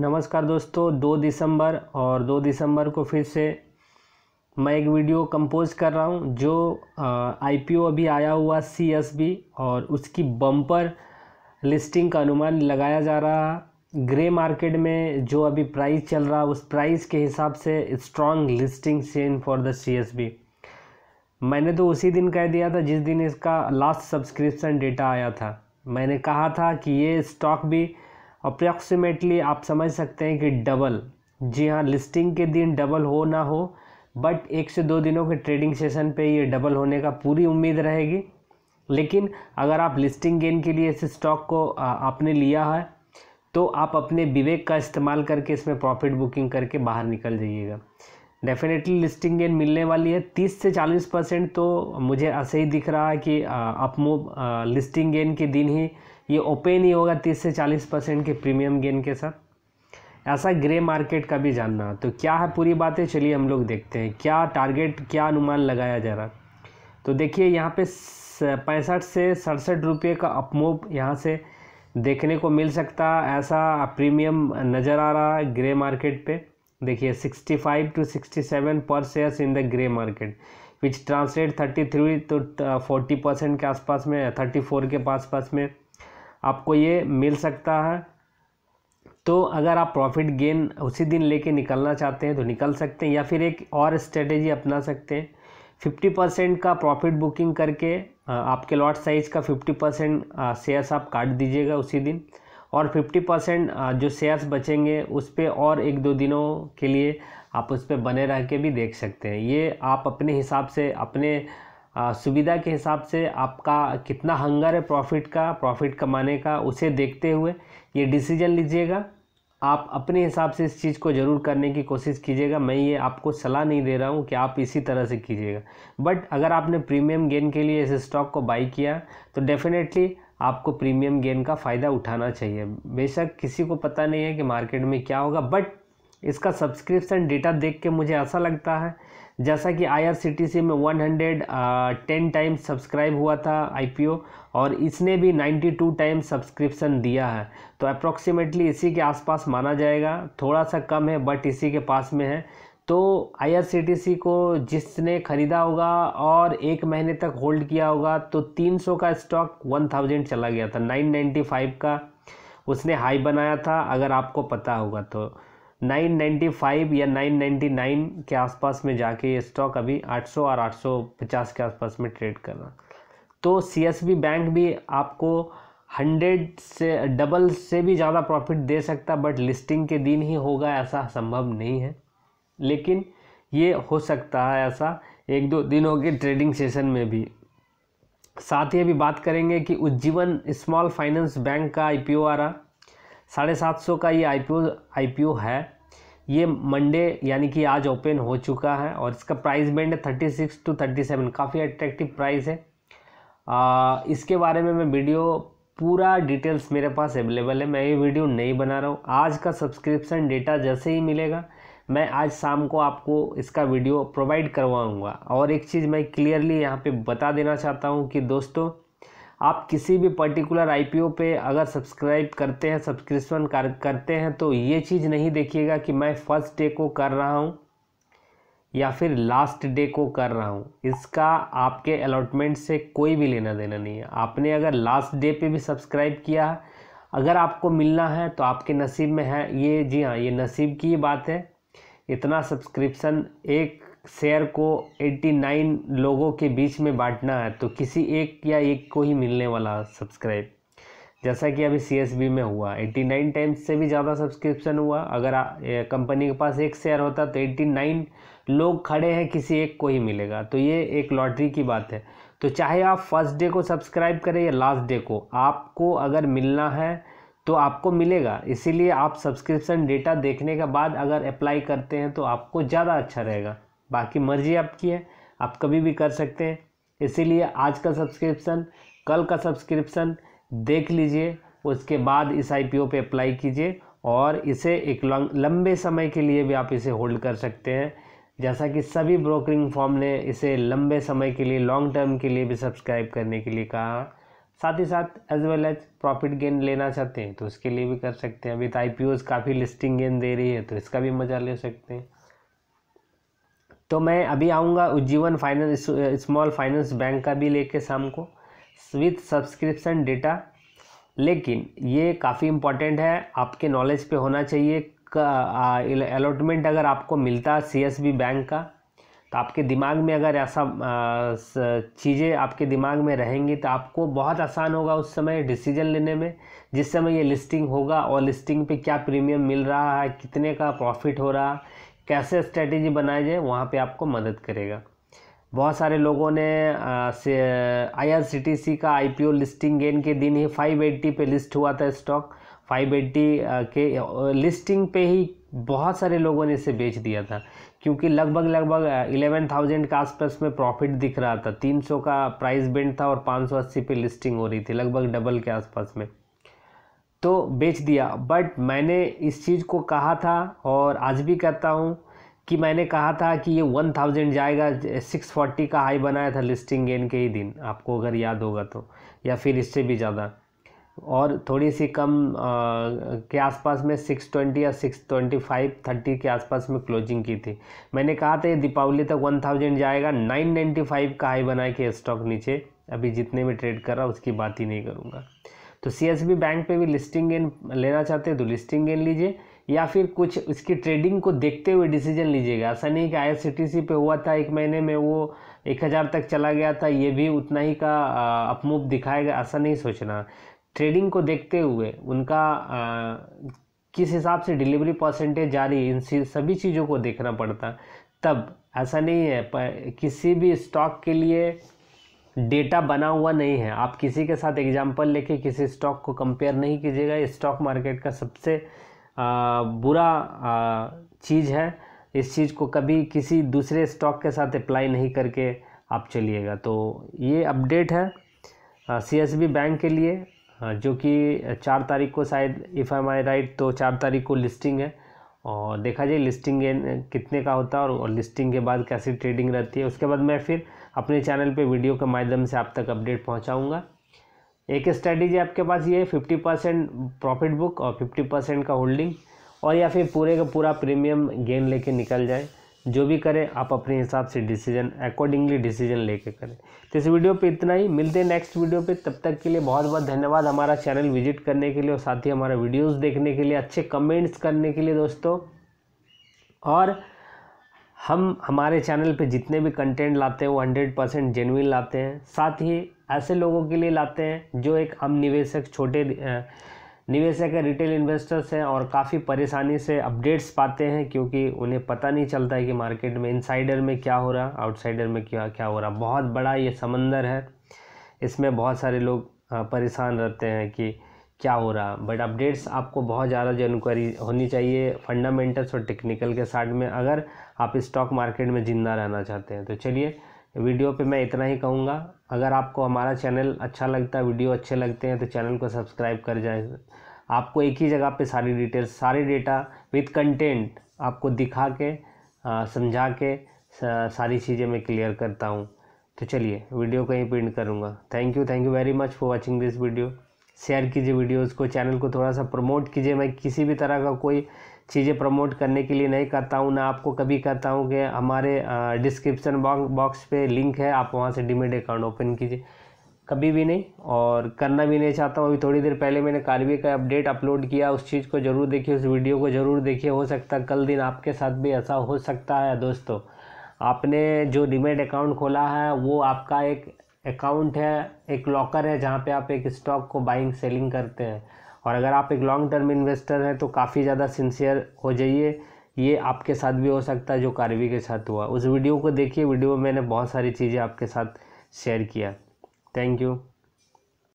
नमस्कार दोस्तों दो दिसंबर और दो दिसंबर को फिर से मैं एक वीडियो कंपोज कर रहा हूँ जो आईपीओ अभी आया हुआ सीएसबी और उसकी बम्पर लिस्टिंग का अनुमान लगाया जा रहा ग्रे मार्केट में जो अभी प्राइस चल रहा उस प्राइस के हिसाब से स्ट्रॉन्ग लिस्टिंग सेन फॉर द सीएसबी मैंने तो उसी दिन कह दिया था जिस दिन इसका लास्ट सब्सक्रिप्शन डेटा आया था मैंने कहा था कि ये स्टॉक भी अप्रॉक्सीमेटली आप समझ सकते हैं कि डबल जी हाँ लिस्टिंग के दिन डबल हो ना हो बट एक से दो दिनों के ट्रेडिंग सेशन पे ये डबल होने का पूरी उम्मीद रहेगी लेकिन अगर आप लिस्टिंग गेन के लिए इस स्टॉक को आपने लिया है तो आप अपने विवेक का इस्तेमाल करके इसमें प्रॉफिट बुकिंग करके बाहर निकल जाइएगा डेफिनेटली लिस्टिंग गेन मिलने वाली है तीस से चालीस परसेंट तो मुझे ऐसे ही दिख रहा है कि अपमो लिस्टिंग गेन के दिन ही ये ओपन ही होगा तीस से चालीस परसेंट के प्रीमियम गेन के साथ ऐसा ग्रे मार्केट का भी जानना तो क्या है पूरी बातें चलिए हम लोग देखते हैं क्या टारगेट क्या अनुमान लगाया जा रहा तो देखिए यहाँ पे पैंसठ से सड़सठ रुपये का अपमूव यहाँ से देखने को मिल सकता ऐसा प्रीमियम नज़र आ रहा है ग्रे मार्केट पे देखिए sixty five to sixty seven पर shares in the grey market which translate thirty three to forty percent के आसपास में थर्टी फोर के पास पास में आपको ये मिल सकता है तो अगर आप प्रॉफिट गेन उसी दिन लेके निकलना चाहते हैं तो निकल सकते हैं या फिर एक और स्ट्रेटेजी अपना सकते हैं फिफ्टी परसेंट का प्रॉफिट बुकिंग करके आपके लॉट साइज का फिफ्टी परसेंट शेयर्स आप काट दीजिएगा उसी दिन और फिफ्टी परसेंट जो शेयर्स बचेंगे उस पर और एक दो दिनों के लिए आप उस पर बने रह के भी देख सकते हैं ये आप अपने हिसाब से अपने सुविधा के हिसाब से आपका कितना हंगर है प्रॉफिट का प्रॉफिट कमाने का उसे देखते हुए ये डिसीजन लीजिएगा आप अपने हिसाब से इस चीज़ को ज़रूर करने की कोशिश कीजिएगा मैं ये आपको सलाह नहीं दे रहा हूँ कि आप इसी तरह से कीजिएगा बट अगर आपने प्रीमियम गेन के लिए इस स्टॉक को बाई किया तो डेफिनेटली आपको प्रीमियम गेन का फ़ायदा उठाना चाहिए बेशक किसी को पता नहीं है कि मार्केट में क्या होगा बट इसका सब्सक्रिप्शन डेटा देख के मुझे ऐसा लगता है जैसा कि सी में 110 टाइम्स सब्सक्राइब हुआ था आईपीओ और इसने भी 92 टाइम्स सब्सक्रिप्शन दिया है तो अप्रॉक्सीमेटली इसी के आसपास माना जाएगा थोड़ा सा कम है बट इसी के पास में है तो सी को जिसने ख़रीदा होगा और एक महीने तक होल्ड किया होगा तो 300 का स्टॉक 1000 चला गया था 995 का उसने हाई बनाया था अगर आपको पता होगा तो 995 या 999 के आसपास में जाके ये स्टॉक अभी 800 और 850 के आसपास में ट्रेड कर रहा तो सी बैंक भी आपको हंड्रेड से डबल से भी ज़्यादा प्रॉफिट दे सकता बट लिस्टिंग के दिन ही होगा ऐसा संभव नहीं है लेकिन ये हो सकता है ऐसा एक दो दिनों के ट्रेडिंग सेशन में भी साथ ही अभी बात करेंगे कि उज्जीवन स्मॉल फाइनेंस बैंक का ओ आ रहा साढ़े सात सौ का ये आई पी है ये मंडे यानी कि आज ओपन हो चुका है और इसका प्राइस बैंड है thirty six to thirty seven काफ़ी अट्रैक्टिव प्राइस है आ, इसके बारे में मैं वीडियो पूरा डिटेल्स मेरे पास अवेलेबल है मैं ये वीडियो नहीं बना रहा हूँ आज का सब्सक्रिप्शन डेटा जैसे ही मिलेगा मैं आज शाम को आपको इसका वीडियो प्रोवाइड करवाऊँगा और एक चीज़ मैं क्लियरली यहाँ पर बता देना चाहता हूँ कि दोस्तों आप किसी भी पर्टिकुलर आईपीओ पे अगर सब्सक्राइब करते हैं सब्सक्रिप्शन कर, करते हैं तो ये चीज़ नहीं देखिएगा कि मैं फर्स्ट डे को कर रहा हूँ या फिर लास्ट डे को कर रहा हूँ इसका आपके अलॉटमेंट से कोई भी लेना देना नहीं है आपने अगर लास्ट डे पे भी सब्सक्राइब किया अगर आपको मिलना है तो आपके नसीब में है ये जी हाँ ये नसीब की बात है इतना सब्सक्रिप्शन एक शेयर को 89 लोगों के बीच में बांटना है तो किसी एक या एक को ही मिलने वाला सब्सक्राइब जैसा कि अभी सी में हुआ 89 टाइम्स से भी ज़्यादा सब्सक्रिप्शन हुआ अगर कंपनी के पास एक शेयर होता तो 89 लोग खड़े हैं किसी एक को ही मिलेगा तो ये एक लॉटरी की बात है तो चाहे आप फर्स्ट डे को सब्सक्राइब करें या लास्ट डे को आपको अगर मिलना है तो आपको मिलेगा इसीलिए आप सब्सक्रिप्शन डेटा देखने के बाद अगर अप्लाई करते हैं तो आपको ज़्यादा अच्छा रहेगा बाकी मर्जी आपकी है आप कभी भी कर सकते हैं इसीलिए आज का सब्सक्रिप्शन कल का सब्सक्रिप्शन देख लीजिए उसके बाद इस आई पे अप्लाई कीजिए और इसे एक लंबे समय के लिए भी आप इसे होल्ड कर सकते हैं जैसा कि सभी ब्रोकरिंग फॉर्म ने इसे लंबे समय के लिए लॉन्ग टर्म के लिए भी सब्सक्राइब करने के लिए कहा साथ ही साथ as well as profit gain लेना चाहते हैं तो उसके लिए भी कर सकते हैं अभी तो आई काफ़ी लिस्टिंग गेन दे रही है तो इसका भी मज़ा ले सकते हैं तो मैं अभी आऊँगा Ujjivan finance small finance bank का भी लेके शाम को विथ सब्सक्रिप्शन डेटा लेकिन ये काफ़ी इम्पॉर्टेंट है आपके नॉलेज पे होना चाहिए अलॉटमेंट अगर आपको मिलता सीएसबी बैंक का तो आपके दिमाग में अगर ऐसा चीज़ें आपके दिमाग में रहेंगी तो आपको बहुत आसान होगा उस समय डिसीजन लेने में जिस समय ये लिस्टिंग होगा और लिस्टिंग पे क्या प्रीमियम मिल रहा है कितने का प्रॉफिट हो रहा कैसे स्ट्रेटेजी बनाई जाए वहाँ पे आपको मदद करेगा बहुत सारे लोगों ने आई का आईपीओ लिस्टिंग गेन के दिन ही फाइव एट्टी पे लिस्ट हुआ था स्टॉक एट्टी के लिस्टिंग पे ही बहुत सारे लोगों ने इसे बेच दिया था क्योंकि लगभग लगभग इलेवन थाउजेंड के आसपास में प्रॉफिट दिख रहा था तीन सौ का प्राइस बेंड था और पाँच सौ अस्सी पे लिस्टिंग हो रही थी लगभग डबल के आसपास में तो बेच दिया बट मैंने इस चीज़ को कहा था और आज भी कहता हूँ कि मैंने कहा था कि ये वन थाउजेंड जाएगा सिक्स फोर्टी का हाई बनाया था लिस्टिंग गेन के ही दिन आपको अगर याद होगा तो या फिर इससे भी ज़्यादा और थोड़ी सी कम आ, के आसपास में सिक्स ट्वेंटी या सिक्स ट्वेंटी फाइव थर्टी के आसपास में क्लोजिंग की थी मैंने कहा था ये दीपावली तक वन थाउजेंड जाएगा नाइन नाइन्टी फाइव का हाई बना के स्टॉक नीचे अभी जितने में ट्रेड कर रहा उसकी बात ही नहीं करूँगा तो सी बैंक पे भी लिस्टिंग गेन लेना चाहते हैं तो लिस्टिंग गेन लीजिए या फिर कुछ उसकी ट्रेडिंग को देखते हुए डिसीजन लीजिएगा ऐसा नहीं कि आई पे हुआ था एक महीने में वो एक हज़ार तक चला गया था ये भी उतना ही का अपमूव दिखाएगा ऐसा नहीं सोचना ट्रेडिंग को देखते हुए उनका आ, किस हिसाब से डिलीवरी परसेंटेज जा रही इन सभी चीज़ों को देखना पड़ता तब ऐसा नहीं है पर किसी भी स्टॉक के लिए डेटा बना हुआ नहीं है आप किसी के साथ एग्जांपल लेके किसी स्टॉक को कंपेयर नहीं कीजिएगा स्टॉक मार्केट का सबसे आ, बुरा आ, चीज़ है इस चीज़ को कभी किसी दूसरे स्टॉक के साथ अप्लाई नहीं करके आप चलिएगा तो ये अपडेट है सी एस बी बैंक के लिए जो कि चार तारीख को शायद इफ़ एम आई राइट तो चार तारीख को लिस्टिंग है और देखा जाए लिस्टिंग कितने का होता है और, और लिस्टिंग के बाद कैसी ट्रेडिंग रहती है उसके बाद मैं फिर अपने चैनल पे वीडियो के माध्यम से आप तक अपडेट पहुंचाऊंगा एक स्ट्रैटेजी आपके पास ये है फिफ्टी परसेंट प्रॉफिट बुक और फिफ्टी परसेंट का होल्डिंग और या फिर पूरे का पूरा प्रीमियम गेन लेके निकल जाए जो भी करें आप अपने हिसाब से डिसीजन अकॉर्डिंगली डिसीजन ले करें तो इस वीडियो पर इतना ही मिलते हैं नेक्स्ट वीडियो पर तब तक के लिए बहुत बहुत धन्यवाद हमारा चैनल विजिट करने के लिए और साथ ही हमारा वीडियोज़ देखने के लिए अच्छे कमेंट्स करने के लिए दोस्तों और हम हमारे चैनल पे जितने भी कंटेंट लाते हैं वो हंड्रेड परसेंट जेनविन लाते हैं साथ ही ऐसे लोगों के लिए लाते हैं जो एक हम निवेशक छोटे निवेशक है रिटेल इन्वेस्टर्स हैं और काफ़ी परेशानी से अपडेट्स पाते हैं क्योंकि उन्हें पता नहीं चलता है कि मार्केट में इनसाइडर में क्या हो रहा आउटसाइडर में क्या क्या हो रहा बहुत बड़ा ये समंदर है इसमें बहुत सारे लोग परेशान रहते हैं कि क्या हो रहा बट अपडेट्स आपको बहुत ज़्यादा जानकारी होनी चाहिए फंडामेंटल्स और टेक्निकल के साथ में अगर आप स्टॉक मार्केट में ज़िंदा रहना चाहते हैं तो चलिए वीडियो पे मैं इतना ही कहूँगा अगर आपको हमारा चैनल अच्छा लगता है वीडियो अच्छे लगते हैं तो चैनल को सब्सक्राइब कर जाए आपको एक ही जगह पे सारी डिटेल्स सारे डेटा विथ कंटेंट आपको दिखा के समझा के सारी चीज़ें मैं क्लियर करता हूँ तो चलिए वीडियो को यहीं प्रिंट करूँगा thank you thank you very much for watching this video share कीजिए वीडियोज़ को चैनल को थोड़ा सा प्रमोट कीजिए मैं किसी भी तरह का कोई चीज़ें प्रमोट करने के लिए नहीं करता हूँ ना आपको कभी कहता हूँ कि हमारे डिस्क्रिप्शन बॉक्स पे लिंक है आप वहाँ से डिमेट अकाउंट ओपन कीजिए कभी भी नहीं और करना भी नहीं चाहता हूँ अभी थोड़ी देर पहले मैंने कार्वी का अपडेट अपलोड किया उस चीज़ को ज़रूर देखिए उस वीडियो को ज़रूर देखिए हो सकता है कल दिन आपके साथ भी ऐसा हो सकता है दोस्तों आपने जो डिमेट अकाउंट खोला है वो आपका एक अकाउंट है एक लॉकर है जहाँ पे आप एक स्टॉक को बाइंग सेलिंग करते हैं और अगर आप एक लॉन्ग टर्म इन्वेस्टर हैं तो काफ़ी ज़्यादा सिंसियर हो जाइए ये आपके साथ भी हो सकता है जो कारवी के साथ हुआ उस वीडियो को देखिए वीडियो में मैंने बहुत सारी चीज़ें आपके साथ शेयर किया थैंक यू